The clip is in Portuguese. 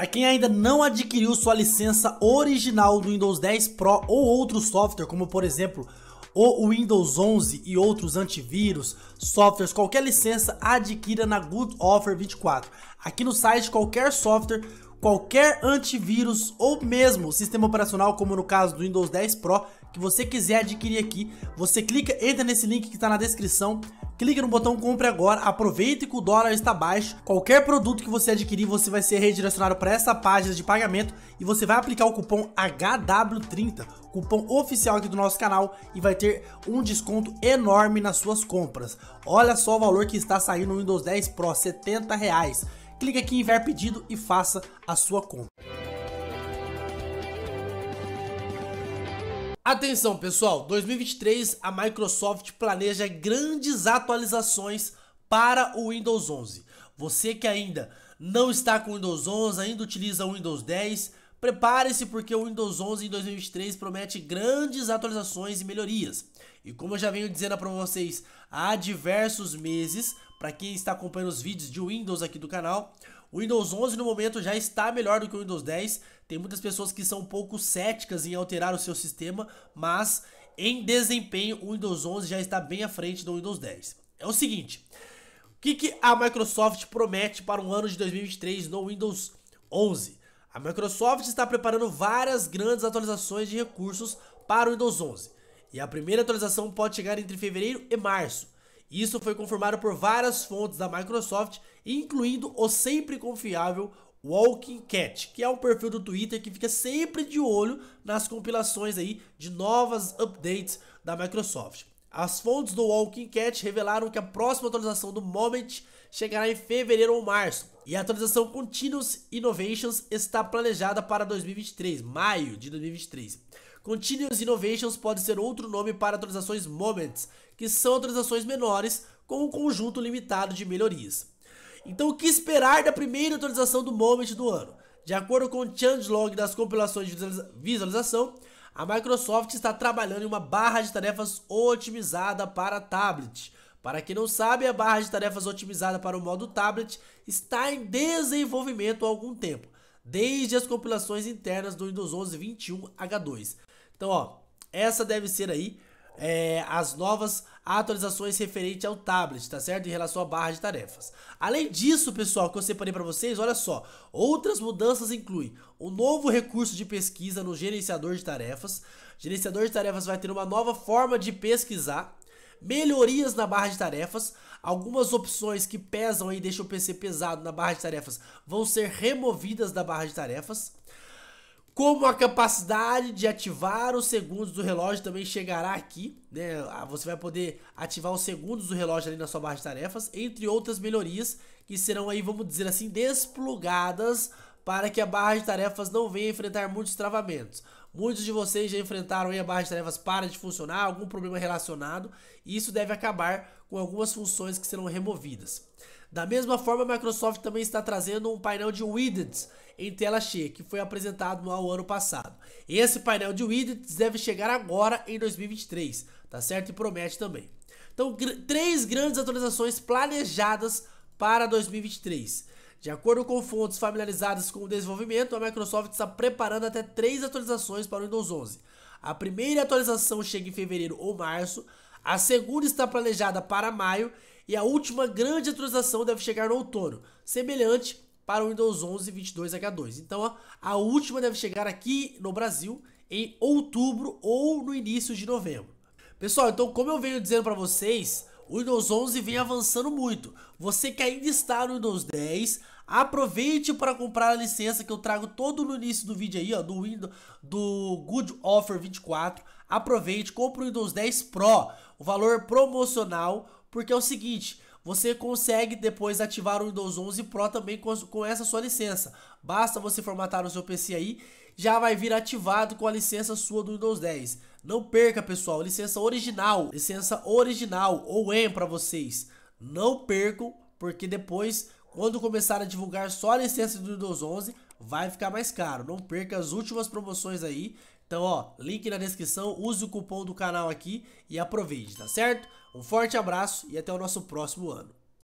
Para quem ainda não adquiriu sua licença original do Windows 10 Pro ou outro software, como por exemplo o Windows 11 e outros antivírus, softwares, qualquer licença, adquira na Good Offer 24. Aqui no site, qualquer software, qualquer antivírus ou mesmo sistema operacional, como no caso do Windows 10 Pro, que você quiser adquirir aqui, você clica, entra nesse link que está na descrição, clique no botão compre agora, aproveita que o dólar está baixo. Qualquer produto que você adquirir, você vai ser redirecionado para essa página de pagamento e você vai aplicar o cupom HW30, cupom oficial aqui do nosso canal e vai ter um desconto enorme nas suas compras. Olha só o valor que está saindo no Windows 10 Pro, R$ 70. Reais. Clique aqui em Ver pedido e faça a sua compra. Atenção pessoal, 2023 a Microsoft planeja grandes atualizações para o Windows 11. Você que ainda não está com o Windows 11, ainda utiliza o Windows 10, prepare-se porque o Windows 11 em 2023 promete grandes atualizações e melhorias. E como eu já venho dizendo para vocês há diversos meses, para quem está acompanhando os vídeos de Windows aqui do canal, o Windows 11 no momento já está melhor do que o Windows 10. Tem muitas pessoas que são um pouco céticas em alterar o seu sistema, mas em desempenho o Windows 11 já está bem à frente do Windows 10. É o seguinte, o que, que a Microsoft promete para um ano de 2023 no Windows 11? A Microsoft está preparando várias grandes atualizações de recursos para o Windows 11. E a primeira atualização pode chegar entre fevereiro e março. Isso foi confirmado por várias fontes da Microsoft, incluindo o sempre confiável Walking Cat, que é um perfil do Twitter que fica sempre de olho nas compilações aí de novas updates da Microsoft. As fontes do Walking Cat revelaram que a próxima atualização do Moment chegará em fevereiro ou março, e a atualização Continuous Innovations está planejada para 2023, maio de 2023. Continuous Innovations pode ser outro nome para atualizações Moments, que são atualizações menores com um conjunto limitado de melhorias. Então, o que esperar da primeira atualização do Moment do ano? De acordo com o changelog das compilações de visualização, a Microsoft está trabalhando em uma barra de tarefas otimizada para tablet. Para quem não sabe, a barra de tarefas otimizada para o modo tablet está em desenvolvimento há algum tempo, desde as compilações internas do Windows 11 21H2, então, ó, essa deve ser aí é, as novas atualizações referente ao tablet, tá certo? Em relação à barra de tarefas. Além disso, pessoal, que eu separei para vocês, olha só, outras mudanças incluem o novo recurso de pesquisa no gerenciador de tarefas. gerenciador de tarefas vai ter uma nova forma de pesquisar, melhorias na barra de tarefas, algumas opções que pesam e deixam o PC pesado na barra de tarefas vão ser removidas da barra de tarefas. Como a capacidade de ativar os segundos do relógio também chegará aqui, né? Ah, você vai poder ativar os segundos do relógio ali na sua barra de tarefas, entre outras melhorias que serão aí, vamos dizer assim, desplugadas para que a barra de tarefas não venha enfrentar muitos travamentos. Muitos de vocês já enfrentaram aí a barra de tarefas para de funcionar, algum problema relacionado, e isso deve acabar com algumas funções que serão removidas. Da mesma forma, a Microsoft também está trazendo um painel de widgets em tela cheia, que foi apresentado no ano passado. Esse painel de widgets deve chegar agora em 2023, tá certo? E promete também. Então, gr três grandes atualizações planejadas para 2023. De acordo com fontes familiarizadas com o desenvolvimento, a Microsoft está preparando até três atualizações para o Windows 11. A primeira atualização chega em fevereiro ou março, a segunda está planejada para maio e a última grande atualização deve chegar no outono, semelhante para o Windows 11 22H2. Então a última deve chegar aqui no Brasil em outubro ou no início de novembro. Pessoal, então como eu venho dizendo para vocês, o Windows 11 vem avançando muito. Você que ainda está no Windows 10, aproveite para comprar a licença que eu trago todo no início do vídeo aí, ó, do Windows do Good Offer 24. Aproveite, compre o Windows 10 Pro, o valor promocional, porque é o seguinte, você consegue depois ativar o Windows 11 Pro também com, com essa sua licença. Basta você formatar o seu PC aí já vai vir ativado com a licença sua do Windows 10. Não perca, pessoal, licença original, licença original ou em para vocês. Não percam, porque depois quando começar a divulgar só a licença do Windows 11, vai ficar mais caro. Não perca as últimas promoções aí. Então, ó, link na descrição, use o cupom do canal aqui e aproveite, tá certo? Um forte abraço e até o nosso próximo ano.